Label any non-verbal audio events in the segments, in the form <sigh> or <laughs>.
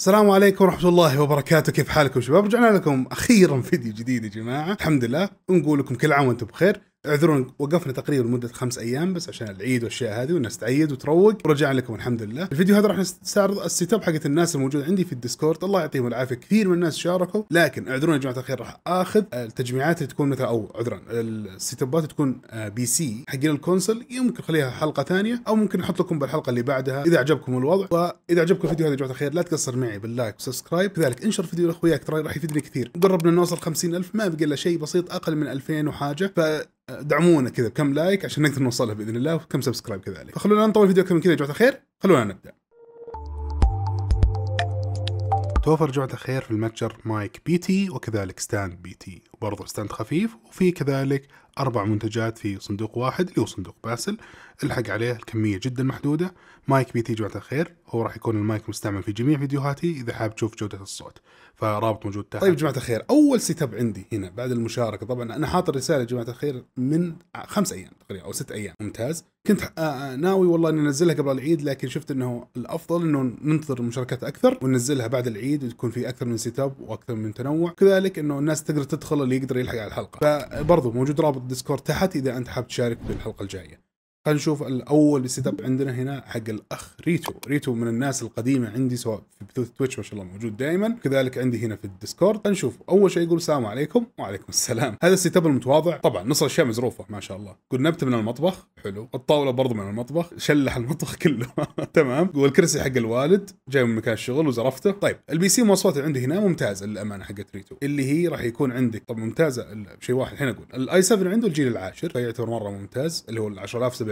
السلام عليكم ورحمة الله وبركاته كيف حالكم شباب رجعنا لكم أخيرا فيديو جديد يا جماعة الحمد لله ونقول لكم كل عام وأنتم بخير اعذرون وقفنا تقريبا لمده خمس ايام بس عشان العيد والاشياء هذه والناس تعيد وتروق ورجعنا لكم الحمد لله الفيديو هذا راح نستعرض السيت اب حقت الناس الموجود عندي في الديسكورد الله يعطيهم العافيه كثير من الناس شاركوا لكن اعذرون يا جماعه الخير راح اخذ التجميعات اللي تكون مثلا او عذرا السيت ابات تكون آه، بي سي حقين الكونسل يمكن خليها حلقه ثانيه او ممكن احط لكم بالحلقه اللي بعدها اذا عجبكم الوضع واذا عجبكم الفيديو هذا يا جماعه الخير لا تقصر معي باللايك وسبسكرايب كذلك انشر الفيديو لاخوياك ترى راح يفيدني كثير قربنا نوصل 50000 ما بقى الا شيء بسيط اقل من 2000 وحاجه ف دعمونا كذا بكم لايك عشان نقدر نوصلها باذن الله وكم سبسكرايب كذلك فخلونا نطول الفيديو اكثر من كذا يا جماعه الخير خلونا نبدا توفر جعد خير في المتجر مايك بي تي وكذلك ستاند بي تي وبرضه ستاند خفيف وفي كذلك أربع منتجات في صندوق واحد اللي هو صندوق باسل الحق عليه الكمية جدا محدودة مايك بيتي جماعة الخير هو راح يكون المايك مستعمل في جميع فيديوهاتي إذا حاب تشوف جودة الصوت فرابط موجود تحت طيب جماعة الخير أول سيت اب عندي هنا بعد المشاركة طبعا أنا حاط الرسالة جماعة الخير من خمس أيام تقريبا أو ست أيام ممتاز كنت آه، آه، ناوي والله اني انزلها قبل العيد لكن شفت انه الافضل انه ننتظر المشاركات اكثر وننزلها بعد العيد وتكون في اكثر من سيت اب واكثر من تنوع كذلك انه الناس تقدر تدخل اللي يقدر يلحق على الحلقه فبرضه موجود رابط الديسكورد تحت اذا انت حاب تشارك بالحلقه الجايه خلينا نشوف الاول سيت اب عندنا هنا حق الاخ ريتو ريتو من الناس القديمه عندي سواء في بثوث تويتش ما شاء الله موجود دائما كذلك عندي هنا في الديسكورد خلينا نشوف اول شيء يقول السلام عليكم وعليكم السلام هذا السيت اب المتواضع طبعا نص الاشياء مزروفه ما شاء الله نبته من المطبخ حلو الطاوله برضو من المطبخ شلح المطبخ كله <laughs> تمام والكرسي حق الوالد جاي من مكان الشغل وزرفته طيب البي سي مواصفاته عندي هنا ممتازه للامانه حقت ريتو اللي هي راح يكون عندك طب ممتازه شيء واحد الحين اقول الاي 7 عنده الجيل العاشر فيعتبر مره ممتاز اللي هو ال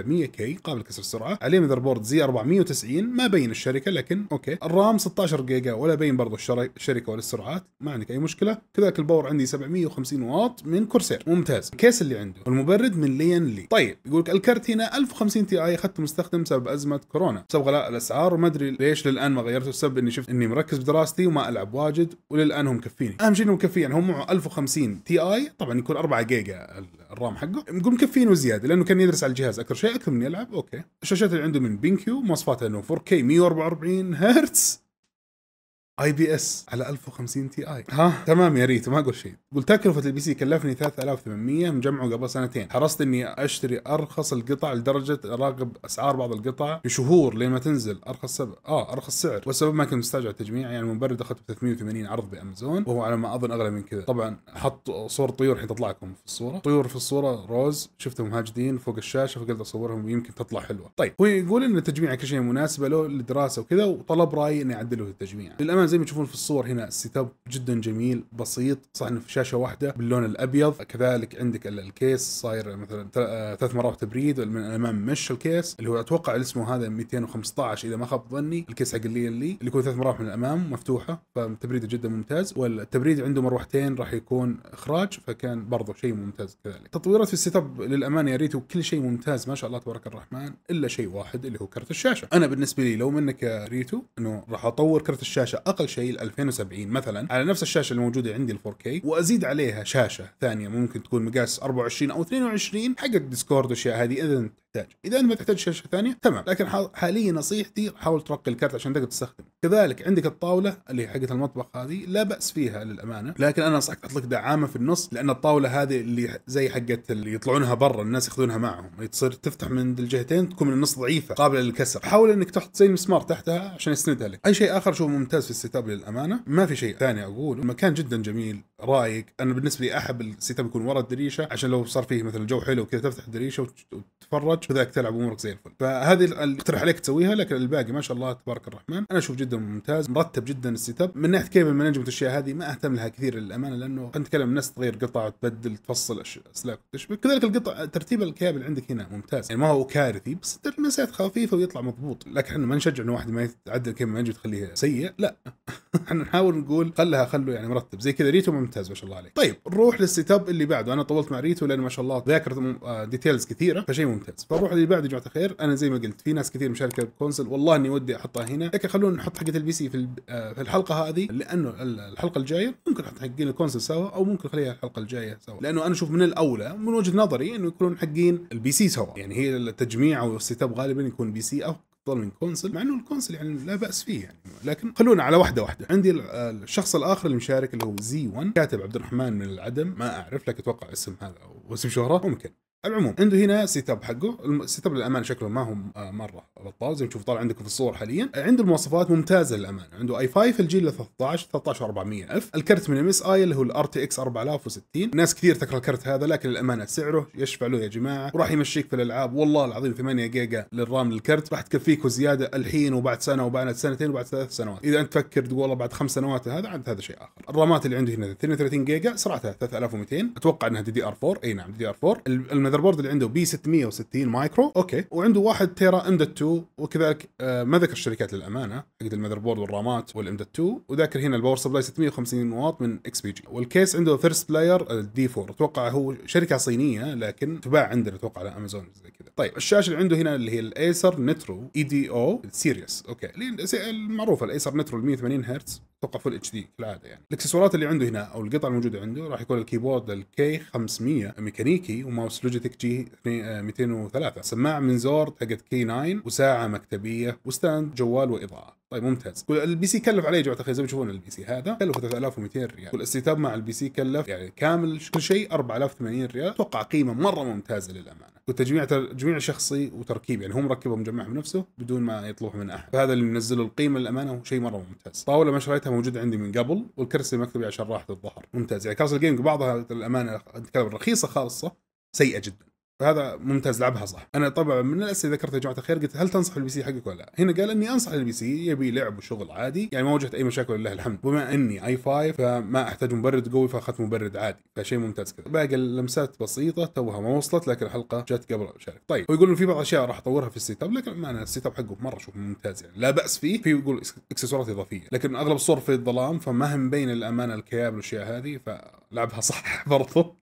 بمثابه 100 كي قابل كسر السرعه عليه مذر بورد زي 490 ما بين الشركه لكن اوكي الرام 16 جيجا ولا بين برضه الشركه ولا السرعات ما عندك اي مشكله كذلك الباور عندي 750 واط من كورسير ممتاز الكيس اللي عنده والمبرد من لين لي طيب يقول لك الكرت هنا 1050 تي اي اخذته مستخدم بسبب ازمه كورونا بسبب غلاء الاسعار وما ادري ليش للان ما غيرته السبب اني شفت اني مركز بدراستي وما العب واجد وللان هم مكفيني اهم شيء انه مكفي يعني هو معه 1050 تي اي طبعا يكون 4 جيجا الرام حقه يقول مكفينه زياده لانه كان يدرس على الجهاز اكثر شيء اكثر من يلعب اوكي الشاشات اللي عنده من بينكيو مواصفاتها انه 4K 144 هرتز اي بي اس على 1050 تي اي ها تمام يا ريت ما اقول شيء قلت تكلفه البي سي كلفني 3800 مجمعه قبل سنتين حرصت اني اشتري ارخص القطع لدرجه اراقب اسعار بعض القطع بشهور لين ما تنزل ارخص سب... اه ارخص سعر والسبب ما كنت مستعجل التجميع يعني المبرد اخذته ب 380 عرض بامازون وهو على ما اظن اغلى من كذا طبعا حط صور طيور الحين تطلع لكم في الصوره طيور في الصوره روز شفتهم هاجدين فوق الشاشه فقلت اصورهم يمكن تطلع حلوه طيب هو يقول ان التجميع كل شيء مناسبه له للدراسه وكذا وطلب رايي اني اعدله التجميع للامانه زي ما تشوفون في الصور هنا السيت اب جدا جميل بسيط صح انه في شاشه واحده باللون الابيض كذلك عندك الكيس صاير مثلا آه، ثلاث مرات تبريد من الامام مش الكيس اللي هو اتوقع اسمه هذا 215 اذا ما خاب ظني الكيس حق اللي اللي يكون ثلاث مرات من الامام مفتوحه فتبريده جدا ممتاز والتبريد عنده مروحتين راح يكون اخراج فكان برضه شيء ممتاز كذلك تطويرات في السيت اب للامانه يا ريت وكل شيء ممتاز ما شاء الله تبارك الرحمن الا شيء واحد اللي هو كرت الشاشه انا بالنسبه لي لو منك يا ريتو انه راح اطور كرت الشاشه اقل شيء 2070 مثلا على نفس الشاشه الموجوده عندي ال 4K وازيد عليها شاشه ثانيه ممكن تكون مقاس 24 او 22 حق الديسكورد واشياء هذه اذا تحتاج اذا انت ما تحتاج شاشه ثانيه تمام لكن حاليا نصيحتي حاول ترقي الكارت عشان تقدر تستخدمه كذلك عندك الطاوله اللي حقت المطبخ هذه لا باس فيها للامانه لكن انا انصحك تحط لك دعامه في النص لان الطاوله هذه اللي زي حقت اللي يطلعونها برا الناس ياخذونها معهم يعني تصير تفتح من الجهتين تكون من النص ضعيفه قابله للكسر حاول انك تحط زي المسمار تحتها عشان يسندها لك اي شيء اخر شوف ممتاز في السيت اب للامانه ما في شيء ثاني اقول المكان جدا جميل رايق انا بالنسبه لي احب السيت اب يكون ورا الدريشه عشان لو صار فيه مثلا جو حلو كذا تفتح الدريشه وتتفرج وذاك تلعب امورك زي الفل فهذه اللي اقترح عليك تسويها لكن الباقي ما شاء الله تبارك الرحمن انا اشوف جدا ممتاز مرتب جدا السيت اب من ناحيه كيف المانجمنت الاشياء هذه ما اهتم لها كثير للامانه لانه نتكلم الناس تغير قطع تبدل تفصل اسلاك تشبك كذلك القطع ترتيب الكيابل اللي عندك هنا ممتاز يعني ما هو كارثي بس المسات خفيفه ويطلع مضبوط لكن احنا ما نشجع انه واحد ما يتعدل كيف ما تخليه سيء لا <laughs> احنا نحاول نقول خلها خلو يعني مرتب زي كذا ريتو ممتاز ما شاء الله عليك طيب نروح للسيت اب اللي بعده انا طولت مع ريتو لان ما شاء الله ذاكر ديتيلز آه، كثيره فشيء ممتاز فنروح اللي بعده يا جماعه الخير انا زي ما قلت في ناس كثير مشاركه بكونسل والله اني ودي احطها هنا لكن خلونا نحط حقه البي سي في آه، في الحلقه هذه لانه الحلقه الجايه ممكن نحط حقين الكونسل سوا او ممكن نخليها الحلقه الجايه سوا لانه انا اشوف من الاولى من وجهه نظري انه يكونون حقين البي سي سوا يعني هي التجميع او السيت اب غالبا يكون بي سي او افضل من كونسل مع انه الكونسل يعني لا باس فيه يعني لكن خلونا على واحده واحده عندي الشخص الاخر اللي مشارك اللي هو زي 1 كاتب عبد الرحمن من العدم ما اعرف لك اتوقع اسم هذا او اسم شهره ممكن العموم عنده هنا سيت اب حقه السيت اب للامانه شكله ما هو آه، مره بطال زي ما تشوف طالع عندكم في الصور حاليا عنده المواصفات ممتازه للامانه عنده اي 5 الجيل 13 13400 اف الكرت من ام اس اي اللي هو الار تي اكس 4060 ناس كثير تكره الكرت هذا لكن للامانه سعره يشفع له يا جماعه وراح يمشيك في الالعاب والله العظيم 8 جيجا للرام للكرت راح تكفيك وزياده الحين وبعد سنه وبعد سنتين وبعد ثلاث سنوات اذا انت تفكر تقول والله بعد خمس سنوات هذا عند هذا شيء اخر الرامات اللي عنده هنا 32 جيجا سرعتها 3200 اتوقع انها دي دي ار 4 اي نعم دي دي ار 4 المذر بورد اللي عنده بي 660 مايكرو اوكي وعنده واحد تيرا امدد 2 وكذلك آه، ما ذكر الشركات للامانه حق المذر بورد والرامات والامدد 2 وذاكر هنا الباور سبلاي 650 واط من اكس بي جي والكيس عنده فيرست بلاير الدي 4 اتوقع هو شركه صينيه لكن تباع عندنا اتوقع على امازون زي كذا طيب الشاشه اللي عنده هنا اللي هي الايسر نترو اي دي او سيريس اوكي المعروفه الايسر نترو 180 هرتز اتوقع فول اتش دي كالعاده يعني الاكسسوارات اللي عنده هنا او القطع الموجوده عنده راح يكون الكيبورد الكي 500 ميكانيكي وماوس لوجيتك جي 203 آه، سماعه من زورد حقت كي 9 وساعه مكتبيه وستاند جوال واضاءه طيب ممتاز البي سي كلف عليه جماعه الخير زي ما تشوفون البي سي هذا كلف 3200 ريال والاستيتاب مع البي سي كلف يعني كامل كل شيء 4080 ريال اتوقع قيمه مره ممتازه للامانه وتجميع تجميع شخصي وتركيب يعني هو مركبه ومجمعها بنفسه بدون ما يطلب من احد فهذا اللي منزله القيمه للامانه هو شيء مره ممتاز طاوله ما شريتها موجوده عندي من قبل والكرسي مكتبي عشان راحه الظهر ممتاز يعني كرسي الجيمنج بعضها للامانه نتكلم رخيصه خالصه سيئه جدا هذا ممتاز لعبها صح انا طبعا من الاسئله ذكرتها يا جماعه الخير قلت هل تنصح البي سي حقك ولا لا هنا قال اني انصح البي سي يبي لعب وشغل عادي يعني ما واجهت اي مشاكل لله الحمد وبما اني اي 5 فما احتاج مبرد قوي فاخذت مبرد عادي فشيء ممتاز كذا باقي اللمسات بسيطه توها ما وصلت لكن الحلقه جت قبل شارك طيب هو يقول في بعض الاشياء راح اطورها في السيت اب لكن ما انا السيت اب حقه مره اشوفه ممتاز يعني لا باس فيه في يقول اكسسوارات اضافيه لكن اغلب الصور في الظلام فما هم بين الامانه الكيابل والاشياء هذه فلعبها صح <laughs> برضو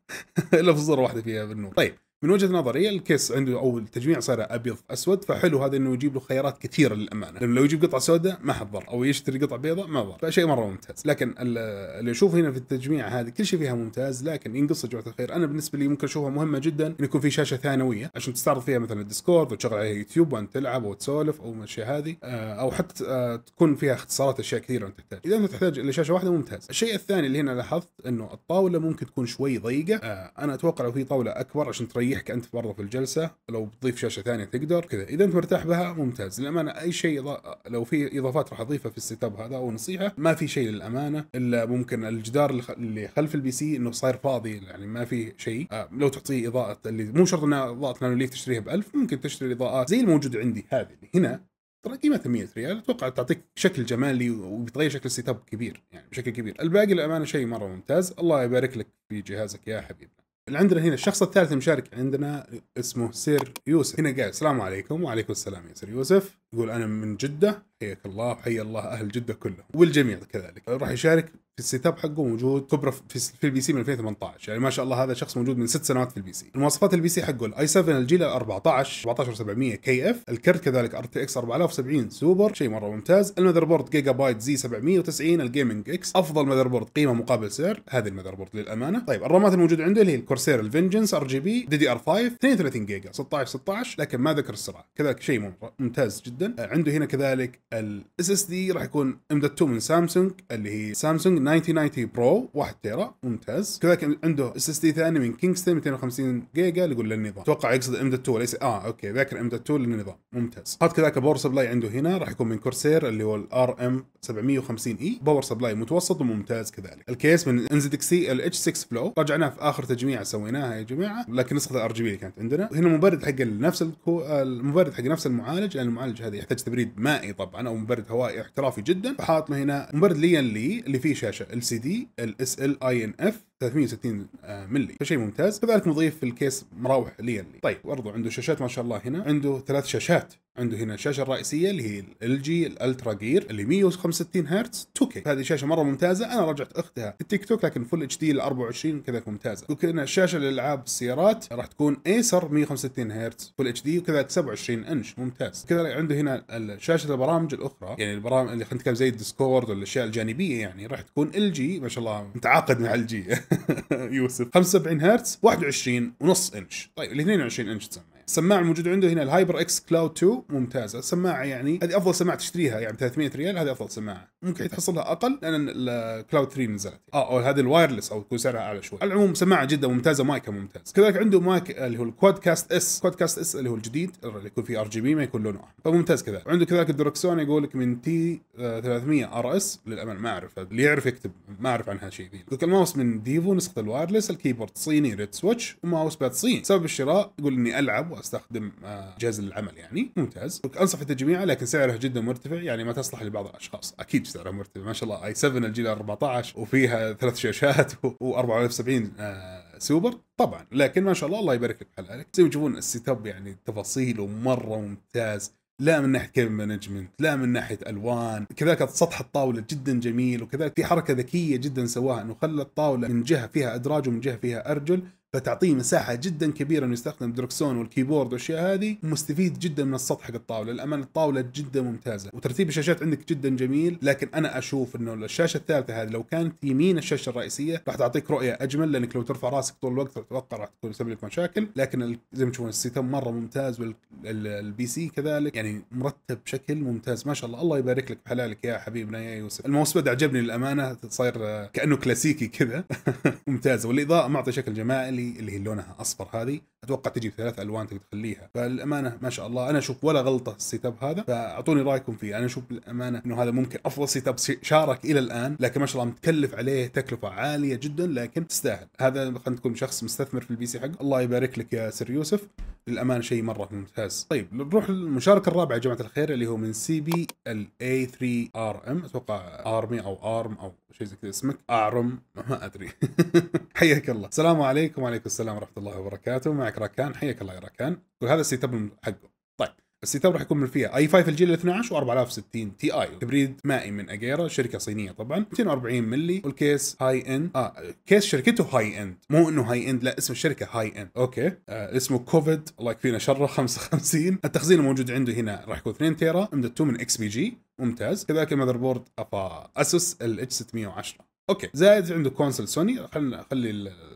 الا في الصوره واحده فيها بالنور طيب من وجهه نظري الكيس عنده او التجميع صار ابيض اسود فحلو هذا انه يجيب له خيارات كثيره للامانه لانه لو يجيب قطعه سوداء ما حضر او يشتري قطعه بيضاء ما ضر فشيء مره ممتاز لكن اللي اشوف هنا في التجميع هذه كل شيء فيها ممتاز لكن ينقص يا جماعه الخير انا بالنسبه لي ممكن اشوفها مهمه جدا انه يكون في شاشه ثانويه عشان تستعرض فيها مثلا الديسكورد وتشغل عليها يوتيوب وانت تلعب وتسولف او الاشياء هذه آه، او حتى آه، تكون فيها اختصارات اشياء كثيره انت تحتاج اذا انت تحتاج الى شاشه واحده ممتاز الشيء الثاني اللي هنا لاحظت انه الطاوله ممكن تكون شوي ضيقه آه، انا اتوقع لو في طاوله اكبر عشان تريح تريحك انت برضه في الجلسه لو بتضيف شاشه ثانيه تقدر كذا اذا انت مرتاح بها ممتاز للامانه اي شيء لو في اضافات راح اضيفها في السيت اب هذا او نصيحه ما في شيء للامانه الا ممكن الجدار اللي خلف البي سي انه صاير فاضي يعني ما في شيء آه لو تعطيه اضاءه اللي مو شرط انها اضاءه نانوليف تشتريها ب 1000 ممكن تشتري اضاءات زي الموجود عندي هذه اللي هنا ترى قيمتها 100 ريال اتوقع تعطيك شكل جمالي وبتغير شكل السيت اب كبير يعني بشكل كبير الباقي للامانه شيء مره ممتاز الله يبارك لك في جهازك يا حبيبي عندنا هنا الشخص الثالث المشارك عندنا اسمه سير يوسف هنا قال السلام عليكم وعليكم السلام يا سير يوسف يقول انا من جده حياك الله وحيا الله اهل جده كلهم والجميع كذلك راح يشارك في السيت اب حقه موجود كبرى في البي سي من 2018 يعني ما شاء الله هذا شخص موجود من ست سنوات في البي سي المواصفات البي سي حقه الاي 7 الجيل 14 14700 كي اف الكرت كذلك ار تي اكس 4070 سوبر شيء مره ممتاز المذر بورد جيجا بايت زي 790 الجيمنج اكس افضل مذر بورد قيمه مقابل سعر هذه المذر بورد للامانه طيب الرامات الموجوده عنده اللي هي الكورسير الفنجنس ار جي بي دي دي ار 5 32 جيجا 16 16 لكن ما ذكر السرعه كذلك شيء ممتاز جدا جدا آه، عنده هنا كذلك الاس اس دي راح يكون ام دوت 2 من سامسونج اللي هي سامسونج 9090 برو 1 تيرا ممتاز كذلك عنده اس اس دي ثاني من كينغستون 250 جيجا اللي يقول للنظام اتوقع يقصد ام دوت 2 ليس اه اوكي ذاكر ام دوت 2 للنظام ممتاز حط كذلك باور سبلاي عنده هنا راح يكون من كورسير اللي هو الار ام 750 اي باور سبلاي متوسط وممتاز كذلك الكيس من ان زد سي ال اتش 6 بلو رجعناه في اخر تجميع سويناها يا جماعه لكن نسخه الار جي بي اللي كانت عندنا هنا المبرد حق نفس المبرد حق نفس المعالج لان يعني المعالج هذا يحتاج تبريد مائي طبعا او مبرد هوائي احترافي جدا فحاطنا هنا مبرد لين لي اللي فيه شاشه ال سي دي اس ال اي ان اف 360 آه، ملي فشيء ممتاز كذلك مضيف في الكيس مراوح لي اللي طيب برضو عنده شاشات ما شاء الله هنا عنده ثلاث شاشات عنده هنا الشاشه الرئيسيه اللي هي ال جي الالترا جير اللي 165 هرتز 2K هذه شاشه مره ممتازه انا رجعت اختها التيك توك لكن فل اتش دي ال 24 كذلك ممتازه ان الشاشه للالعاب السيارات راح تكون ايسر 165 هرتز فل اتش دي وكذلك 27 انش ممتاز كذلك عنده هنا شاشه البرامج الاخرى يعني البرامج اللي خلينا نتكلم زي الديسكورد والاشياء الجانبيه يعني راح تكون ال جي ما شاء الله متعاقد مع ال جي <laughs> <laughs> يوسف 75 هرتز 21 ونص انش طيب ال 22 انش تسمع السماعه الموجوده عنده هنا الهايبر اكس كلاود 2 ممتازه سماعه يعني هذه افضل سماعه تشتريها يعني 300 ريال هذه افضل سماعه ممكن تحصلها اقل لان الكلاود 3 نزلت اه او هذه الوايرلس او تكون سعرها اعلى شوي على العموم سماعه جدا ممتازه مايكها ممتاز كذلك عنده مايك اللي هو الكواد كاست اس كواد كاست اس اللي هو الجديد اللي يكون فيه ار جي بي ما يكون لونه احمر فممتاز كذلك وعنده كذلك الدركسون يقول لك من تي 300 آه، ار اس للامانه ما اعرف اللي يعرف يكتب ما اعرف عنها شيء ذي يقول الماوس من ديفو نسخه الوايرلس الكيبورد صيني ريد سويتش وماوس باد صيني سبب الشراء يقول اني العب واستخدم آه، جهاز العمل يعني ممتاز انصح التجميع لكن سعره جدا مرتفع يعني ما تصلح لبعض الاشخاص اكيد سعره مرتفع ما شاء الله اي 7 الجيل 14 وفيها ثلاث شاشات و 74 آه، سوبر طبعا لكن ما شاء الله الله يبارك لك على زي ما تشوفون السيت اب يعني تفاصيله مره ممتاز لا من ناحيه كيف مانجمنت لا من ناحيه الوان كذلك سطح الطاوله جدا جميل وكذلك في حركه ذكيه جدا سواها انه خلى الطاوله من جهه فيها ادراج ومن جهه فيها ارجل فتعطيه مساحه جدا كبيره انه يستخدم دركسون والكيبورد والاشياء هذه مستفيد جدا من السطح حق الطاوله للامانه الطاوله جدا ممتازه وترتيب الشاشات عندك جدا جميل لكن انا اشوف انه الشاشه الثالثه هذه لو كانت يمين الشاشه الرئيسيه راح تعطيك رؤيه اجمل لانك لو ترفع راسك طول الوقت اتوقع راح تكون تسبب لك مشاكل لكن زي ما تشوفون السيتم مره ممتاز والبي سي كذلك يعني مرتب بشكل ممتاز ما شاء الله الله يبارك لك بحلالك يا حبيبنا يا يوسف الماوس باد عجبني للامانه صاير كانه كلاسيكي كذا <laughs> ممتازه والاضاءه معطي شكل جمالي اللي هي لونها اصفر هذه اتوقع تجي بثلاث الوان تقدر تخليها فالامانه ما شاء الله انا اشوف ولا غلطه السيت اب هذا فاعطوني رايكم فيه انا اشوف الامانه انه هذا ممكن افضل سيت اب شارك الى الان لكن ما شاء الله متكلف عليه تكلفه عاليه جدا لكن تستاهل هذا خلينا تكون شخص مستثمر في البي سي حق الله يبارك لك يا سر يوسف للامانه شيء مره ممتاز طيب نروح للمشاركه الرابعه يا جماعه الخير اللي هو من سي بي ال اي 3 ار ام اتوقع ارمي او ارم او شيء زي كذا اسمك ارم <laughs> ما ادري <laughs> حياك الله السلام عليكم عليكم السلام ورحمه الله وبركاته معك راكان حياك الله يا راكان وهذا السيت اب حقه طيب السيت اب راح يكون من فيها اي 5 الجيل 12 و4060 تي اي تبريد مائي من اجيرا شركه صينيه طبعا 240 ملي والكيس هاي اند اه كيس شركته هاي اند مو انه هاي اند لا اسم الشركه هاي اند اوكي آه اسمه كوفيد الله يكفينا شره 55 <laughs> التخزين الموجود عنده هنا راح يكون 2 تيرا 2 من اكس بي جي ممتاز كذلك المذر بورد افا اسوس الاتش 610 اوكي زائد عنده كونسل سوني خلينا نخلي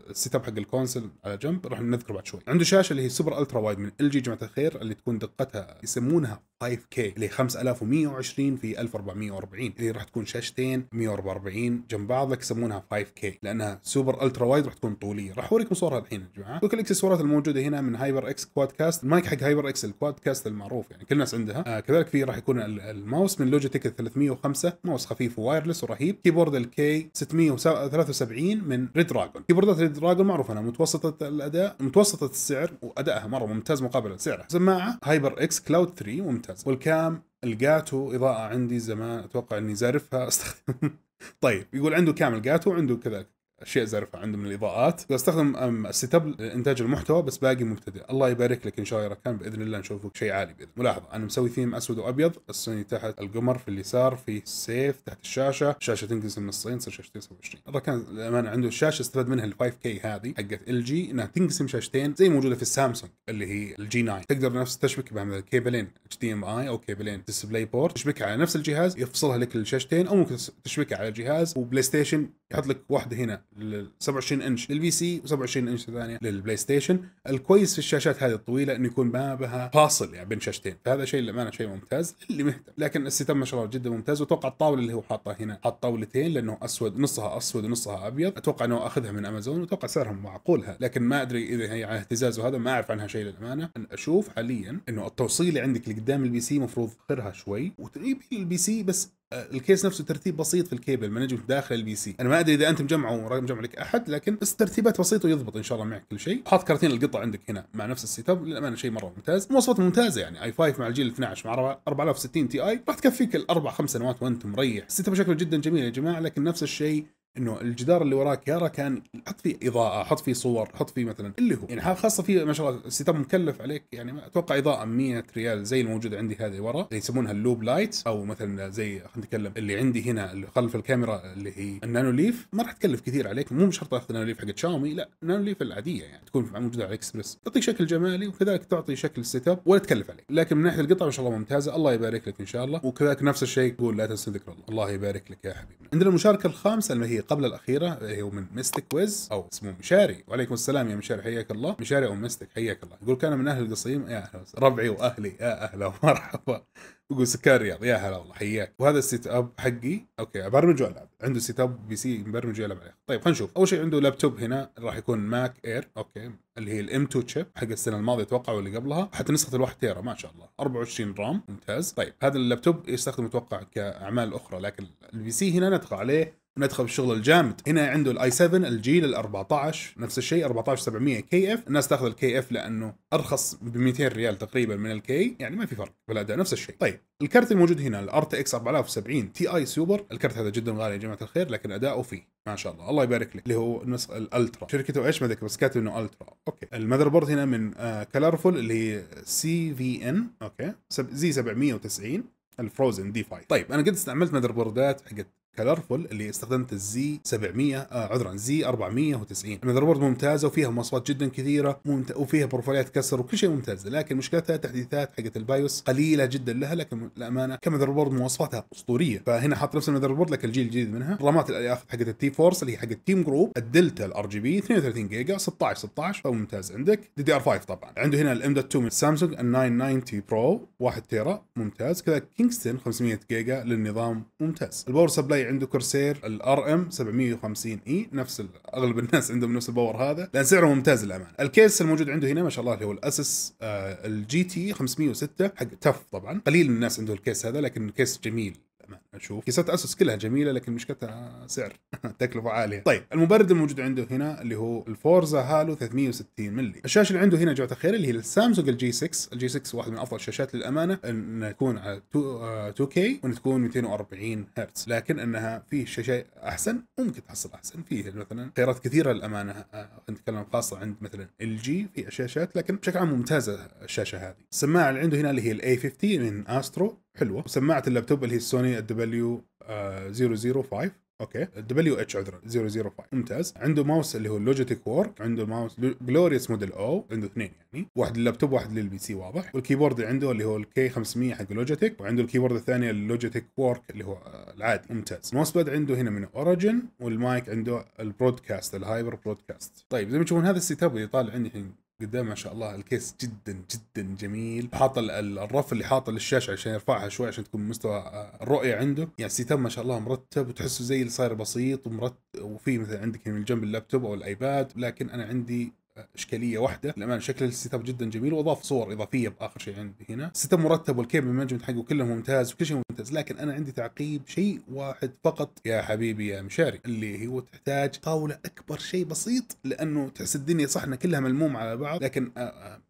السيت اب حق الكونسل على جنب راح نذكره بعد شوي عنده شاشه اللي هي سوبر الترا وايد من ال جي جماعه الخير اللي تكون دقتها يسمونها 5K اللي 5120 في 1440 اللي راح تكون شاشتين 144 جنب بعض يسمونها 5K لانها سوبر الترا وايد راح تكون طوليه راح اوريكم صورها الحين يا جماعه وكل الاكسسوارات الموجوده هنا من هايبر اكس كواد كاست المايك حق هايبر اكس الكواد كاست المعروف يعني كل الناس عندها آه كذلك في راح يكون الماوس من لوجيتك 305 ماوس خفيف ووايرلس ورهيب كيبورد الكي 673 من ريد دراجون كيبوردات ريد دراجون معروفه انها متوسطه الاداء متوسطه السعر وادائها مره ممتاز مقابل سعرها سماعه هايبر اكس كلاود 3 ممتاز ممتاز والكام الجاتو اضاءه عندي زمان اتوقع اني زارفها استخدم <laughs> طيب يقول عنده كام الجاتو وعنده كذلك اشياء زرقاء عنده من الاضاءات استخدم السيت اب لانتاج المحتوى بس باقي مبتدئ الله يبارك لك ان شاء الله يا ركان باذن الله نشوفك شيء عالي باذن ملاحظه انا مسوي ثيم اسود وابيض الصيني تحت القمر في اليسار في سيف تحت الشاشه شاشه تنقص من الصين تصير شاشتين 27 ركان الامانه عنده الشاشه استفاد منها ال 5 كي هذه حقت ال جي انها تنقسم شاشتين زي موجوده في السامسونج اللي هي الجي 9 تقدر نفس تشبك بها كيبلين اتش دي ام اي او كيبلين ديسبلاي بورت تشبكها على نفس الجهاز يفصلها لك الشاشتين او ممكن تشبكها على الجهاز وبلاي ستيشن يحط لك واحده هنا لل 27 انش للبي سي و27 انش ثانيه للبلاي ستيشن الكويس في الشاشات هذه الطويله انه يكون ما بها فاصل يعني بين شاشتين فهذا شيء للامانه شيء ممتاز اللي مهتم لكن السيت ما شاء الله جدا ممتاز واتوقع الطاوله اللي هو حاطها هنا حاط طاولتين لانه اسود نصها اسود ونصها ابيض اتوقع انه اخذها من امازون واتوقع سعرهم معقول هذا لكن ما ادري اذا هي على اهتزاز وهذا ما اعرف عنها شيء للامانه أن اشوف حاليا انه التوصيل عندك اللي قدام البي سي مفروض خرها شوي وتقريبا البي سي بس آه، الكيس نفسه ترتيب بسيط في الكيبل مانجمنت داخل البي سي انا ما ادري اذا انت مجمعه مجمع لك احد لكن بس ترتيبات بسيطه ويضبط ان شاء الله معك كل شيء حاط كرتين القطع عندك هنا مع نفس السيت اب للامانه شيء مره ممتاز مواصفات ممتازه يعني اي 5 مع الجيل 12 مع 4060 تي اي راح تكفيك الاربع خمس سنوات وانت مريح السيت اب شكله جدا جميل يا جماعه لكن نفس الشيء انه الجدار اللي وراك يارا كان حط فيه اضاءه حط فيه صور حط فيه مثلا اللي هو يعني خاصه في ما شاء الله السيت اب مكلف عليك يعني اتوقع اضاءه 100 ريال زي الموجوده عندي هذه ورا اللي يسمونها اللوب لايت او مثلا زي خلينا نتكلم اللي عندي هنا اللي خلف الكاميرا اللي هي النانو ليف ما راح تكلف كثير عليك مو بشرط اخذ النانو ليف حق شاومي لا النانو ليف العاديه يعني تكون موجوده على اكسبرس تعطيك شكل جمالي وكذلك تعطي شكل السيت اب ولا تكلف عليك لكن من ناحيه القطع ما شاء الله ممتازه الله يبارك لك ان شاء الله وكذلك نفس الشيء قول لا تنسى ذكر الله الله يبارك لك يا حبيبي عندنا المشاركه الخامسه اللي هي قبل الاخيره هو من ميستيك ويز او اسمه مشاري وعليكم السلام يا مشاري حياك الله مشاري او ميستيك حياك الله يقول كان من اهل القصيم يا اهلا ربعي واهلي يا اهلا ومرحبا <laughs> يقول سكان الرياض يا هلا والله حياك وهذا السيت اب حقي اوكي ابرمج والعب عنده سيت اب بي سي مبرمج يلعب عليه طيب خلينا نشوف اول شيء عنده لابتوب هنا راح يكون ماك اير اوكي اللي هي الام 2 تشيب حق السنه الماضيه اتوقع واللي قبلها حتى نسخه الواحد تيرا ما شاء الله 24 رام ممتاز طيب هذا اللابتوب يستخدم اتوقع كاعمال اخرى لكن البي سي هنا ندخل عليه وندخل بالشغل الجامد هنا عنده الاي 7 الجيل ال 14 نفس الشيء 14700 كي اف الناس تاخذ الكي اف لانه ارخص ب 200 ريال تقريبا من الكي يعني ما في فرق بالاداء نفس الشيء طيب الكارت الموجود هنا الار تي اكس 4070 تي اي سوبر الكارت هذا جدا غالي يا جماعه الخير لكن اداؤه فيه ما شاء الله الله يبارك لك اللي هو النسخه الالترا شركته ايش ما ذكر بس كاتب انه الترا اوكي المذر بورد هنا من كلرفول آه، اللي هي سي في ان اوكي زي 790 الفروزن دي 5 طيب انا قد استعملت مذر بوردات حقت كلرفول اللي استخدمت الزي 700 آه عذرا زي 490 المذر بورد ممتازه وفيها مواصفات جدا كثيره ممت... وفيها بروفايلات كسر وكل شيء ممتاز لكن مشكلتها تحديثات حقت البايوس قليله جدا لها لكن الامانه كمذر بورد مواصفاتها اسطوريه فهنا حاط نفس المذر بورد لكن الجيل الجديد منها الرامات اللي اخذ حقت التي فورس اللي هي حقت تيم جروب الدلتا الار جي بي 32 جيجا 16 16 فممتاز عندك دي دي ار 5 طبعا عنده هنا الام دوت 2 من سامسونج ال 990 برو 1 تيرا ممتاز كذا كينغستون 500 جيجا للنظام ممتاز الباور سبلاي اخوي عنده كورسير الار ام 750 اي نفس اغلب الناس عندهم نفس الباور هذا لان سعره ممتاز للامانه الكيس الموجود عنده هنا ما شاء الله اللي هو الاسس الجي تي 506 حق تف طبعا قليل من الناس عنده الكيس هذا لكن الكيس جميل بامان اشوف كيسات اسوس كلها جميله لكن مشكلتها سعر <laughs> تكلفه عاليه طيب المبرد الموجود عنده هنا اللي هو الفورزا هالو 360 ملي الشاشه اللي عنده هنا جماعه الخير اللي هي السامسونج الجي 6 الجي 6 واحد من افضل الشاشات للامانه ان تكون على 2 آه، كي وان تكون 240 هرتز لكن انها في شاشه احسن ممكن تحصل احسن فيه مثلا خيارات كثيره للامانه آه، نتكلم خاصه عند مثلا ال جي في شاشات لكن بشكل عام ممتازه الشاشه هذه السماعه اللي عنده هنا اللي هي الاي 50 من استرو حلوه سماعه اللابتوب اللي هي السوني الدبليو 005 اوكي الدبليو اتش عذرا 005 ممتاز عنده ماوس اللي هو اللوجيتيك وورك عنده ماوس جلوريوس موديل او عنده اثنين يعني واحد لللابتوب واحد للبي سي واضح والكيبورد عنده اللي هو الكي 500 حق لوجيتيك وعنده الكيبورد الثاني اللوجيتيك وورك اللي هو آه، العادي ممتاز الماوس باد عنده هنا من اوريجن والمايك عنده البرودكاست الهايبر برودكاست طيب زي ما تشوفون هذا السيت اب اللي طالع عندي الحين قدام ما شاء الله الكيس جدا جدا جميل حاط الرف اللي حاطه للشاشه عشان يرفعها شوي عشان تكون مستوى الرؤيه آه، عنده يعني الستام ما شاء الله مرتب وتحسه زي اللي صاير بسيط ومرتب وفي مثلا عندك يعني من جنب اللابتوب او الايباد لكن انا عندي اشكاليه واحده للامانه شكل السيت اب جدا جميل واضاف صور اضافيه باخر شيء عندي هنا السيت اب مرتب والكيبل مانجمنت حقه كله ممتاز وكل شيء ممتاز لكن انا عندي تعقيب شيء واحد فقط يا حبيبي يا مشاري اللي هو تحتاج طاوله اكبر شيء بسيط لانه تحس الدنيا صح انها كلها ملمومه على بعض لكن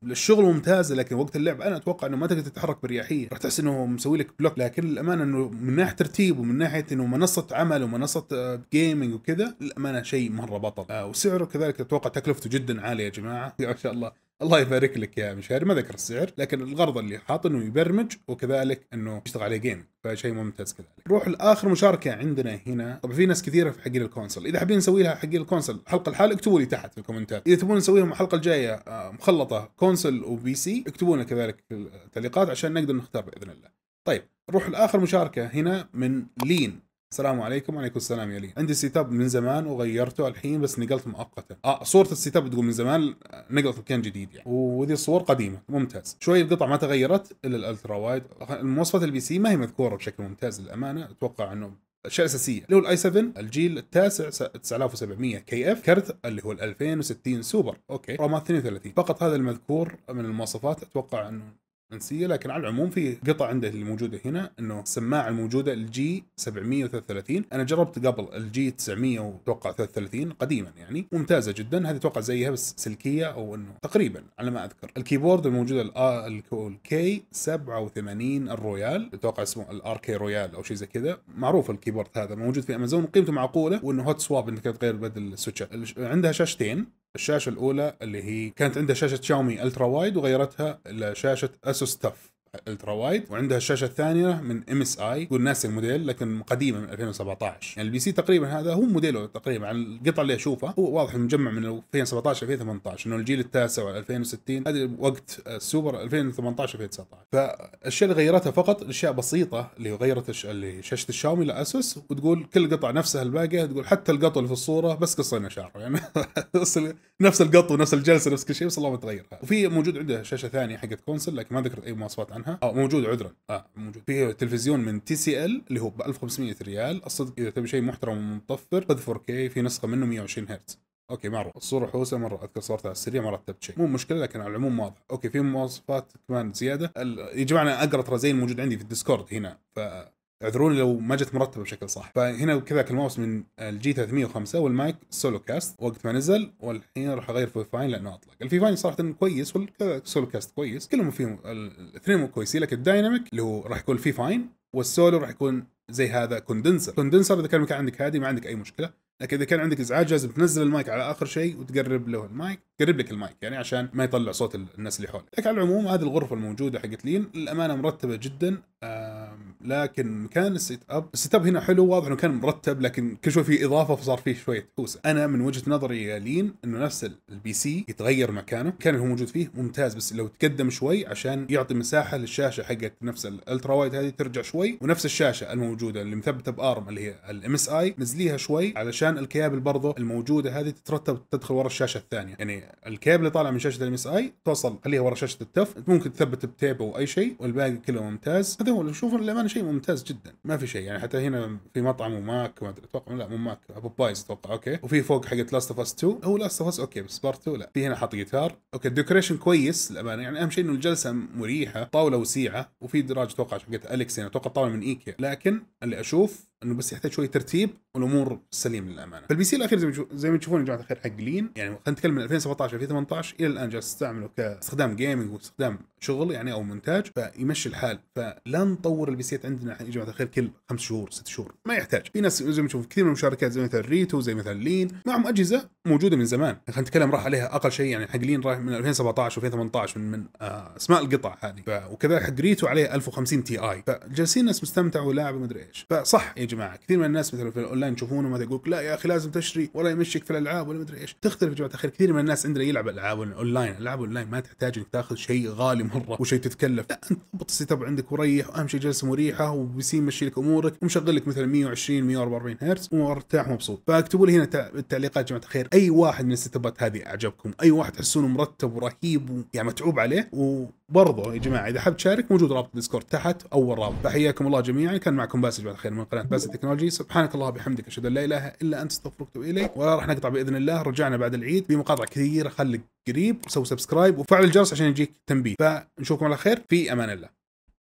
الشغل آه، آه، ممتازه لكن وقت اللعب انا اتوقع انه ما تقدر تتحرك برياحيه راح تحس انه مسوي لك بلوك لكن الامانه انه من ناحيه ترتيب ومن ناحيه انه منصه عمل ومنصه جيمنج آه، وكذا الامانه شيء مره بطل وسعره كذلك اتوقع تكلفته جدا عاليه يا جماعه ما <laughs> شاء الله الله يبارك لك يا مشاري ما ذكر السعر لكن الغرض اللي حاط انه يبرمج وكذلك انه يشتغل عليه جيم فشيء ممتاز كذلك نروح لاخر مشاركه عندنا هنا طبعا في ناس كثيره في حقين الكونسل اذا حابين نسوي لها حقين الكونسل حلقه الحال اكتبوا لي تحت في الكومنتات اذا تبون نسويهم الحلقه الجايه آه، مخلطه كونسل وبي سي اكتبوا لنا كذلك في التعليقات عشان نقدر نختار باذن الله طيب نروح لاخر مشاركه هنا من لين السلام عليكم وعليكم السلام يا لي عندي سيت اب من زمان وغيرته الحين بس نقلت مؤقتا اه صوره السيت اب تقول من زمان آه، نقلت مكان جديد يعني وذي الصور قديمه ممتاز شويه القطع ما تغيرت الا الالترا وايد مواصفات البي سي ما هي مذكوره بشكل ممتاز للامانه اتوقع انه اشياء اساسيه اللي هو الاي 7 الجيل التاسع 9700 كي اف كرت اللي هو ال 2060 سوبر اوكي رامات 32 فقط هذا المذكور من المواصفات اتوقع انه انسيه لكن على العموم في قطع عنده اللي موجوده هنا انه السماعه الموجوده الجي 733 انا جربت قبل الجي 900 وتوقع 33 قديما يعني ممتازه جدا هذه توقع زيها بس سلكيه او انه تقريبا على ما اذكر الكيبورد الموجوده الكي 87 الرويال اتوقع اسمه الار كي رويال او شيء زي كذا معروف الكيبورد هذا موجود في امازون قيمته معقوله وانه هوت سواب انك تغير بدل السويتشات عندها شاشتين الشاشه الاولى اللي هي كانت عندها شاشه شاومي الترا وايد وغيرتها لشاشه اسوس تاف الترا وايد وعندها الشاشه الثانيه من ام اس اي تقول ناسي الموديل لكن قديمه من 2017 يعني البي سي تقريبا هذا هو موديله تقريبا على القطع اللي اشوفها هو واضح مجمع من 2017 2018 انه الجيل التاسع 2060 هذا وقت السوبر 2018 2019 فالاشياء اللي غيرتها فقط اشياء بسيطه اللي غيرت اللي شاشه الشاومي لاسوس وتقول كل قطع نفسها الباقيه تقول حتى القطو اللي في الصوره بس قصينا شعره يعني <laughs> نفس القطو نفس الجلسه نفس كل شيء بس الله ما تغير وفي موجود عندها شاشه ثانيه حقت كونسل لكن ما ذكرت اي مواصفات عنها عنها اه موجود عذرا اه موجود في تلفزيون من تي سي ال اللي هو ب 1500 ريال الصدق اذا تبي شيء محترم ومتطفر خذ 4K في نسخه منه 120 هرتز اوكي معروف الصوره حوسه مره اذكر صورتها على السريع ما رتبت شيء مو مشكله لكن على العموم واضح اوكي في مواصفات كمان زياده يا جماعه انا اقرا ترى زي الموجود عندي في الديسكورد هنا ف اعذروني لو ما جت مرتبه بشكل صح فهنا كذاك الماوس من الجي 305 والمايك سولو كاست وقت ما نزل والحين راح اغير في فاين لانه اطلق الفي فاين صراحه كويس والكذا سولو كاست كويس كلهم فيهم الاثنين كويسين لكن الدايناميك اللي هو راح يكون في فاين والسولو راح يكون زي هذا كوندنسر كوندنسر اذا كان عندك هادي ما عندك اي مشكله لكن اذا كان عندك ازعاج لازم تنزل المايك على اخر شيء وتقرب له المايك تقرب لك المايك يعني عشان ما يطلع صوت الناس اللي حولك لكن على العموم هذه الغرفه الموجوده حقت لين الامانه مرتبه جدا آه، لكن كان السيت اب السيت اب هنا حلو واضح انه كان مرتب لكن كل شوي في اضافه فصار فيه شويه كوسه انا من وجهه نظري يا لين انه نفس البي سي يتغير مكانه كان هو موجود فيه ممتاز بس لو تقدم شوي عشان يعطي مساحه للشاشه حقت نفس الالترا وايد هذه ترجع شوي ونفس الشاشه الموجوده اللي مثبته بارم اللي هي الام اس اي نزليها شوي علشان الكيابل برضه الموجوده هذه تترتب تدخل ورا الشاشه الثانيه يعني الكيابل اللي طالع من شاشه الام اس اي توصل خليها ورا شاشه التف ممكن تثبت بتيب او اي شيء والباقي كله ممتاز هذا هو شوف للامانه شيء ممتاز جدا ما في شيء يعني حتى هنا في مطعم وماك ما ادري اتوقع لا مو ماك بايز اتوقع اوكي وفي فوق حقت لاست اوف اس 2 هو لاست اوف اس اوكي بس بارت 2 لا في هنا حاط جيتار اوكي الديكوريشن كويس للامانه يعني اهم شيء انه الجلسه مريحه طاوله وسيعه وفي دراج اتوقع حقت اليكس يعني اتوقع طاوله من ايكيا لكن اللي اشوف انه بس يحتاج شويه ترتيب والامور سليمه للامانه فالبي سي الاخير زي ما تشوفون يا جماعه الخير حق لين يعني خلينا نتكلم من 2017 2018 الى الان جالس استعمله كاستخدام جيمنج واستخدام شغل يعني او مونتاج فيمشي الحال فلا نطور البي سيات عندنا يا جماعه الخير كل خمس شهور ست شهور ما يحتاج في ناس زي ما تشوف كثير من المشاركات زي مثلا ريتو زي مثلا لين معهم اجهزه موجوده من زمان يعني خلينا نتكلم راح عليها اقل شيء يعني حق لين راح من 2017 و2018 من من آه اسماء القطع هذه وكذلك حق ريتو عليه 1050 تي اي فجالسين ناس مستمتعه ولاعب ومدري ايش فصح يا جماعه كثير من الناس مثلا في الاونلاين يشوفونه مثلا يقول لا يا اخي لازم تشتري ولا يمشيك في الالعاب ولا مدري ايش تختلف يا جماعه الخير كثير من الناس عندنا يلعب العاب اونلاين العاب اونلاين ما تحتاج انك تاخذ شيء غالي مره وشيء تتكلف لا انت ضبط السيت عندك وريح واهم شيء جلسه مريحه وبيسي يمشي لك امورك ومشغل لك مثلا 120 144 هرتز ومرتاح ومبسوط فاكتبوا لي هنا بالتعليقات جماعه الخير اي واحد من السيت ابات هذه اعجبكم اي واحد تحسونه مرتب ورهيب يعني متعوب عليه وبرضه يا جماعه اذا حاب تشارك موجود رابط الديسكورد تحت اول رابط فحياكم الله جميعا كان معكم باسل بعد الخير من قناه ساينس تكنولوجي سبحانك الله وبحمدك اشهد ان لا اله الا انت استغفرك واليك ولا راح نقطع باذن الله رجعنا بعد العيد بمقاطع كثيره خليك قريب وسوي سبسكرايب وفعل الجرس عشان يجيك تنبيه فنشوفكم على خير في امان الله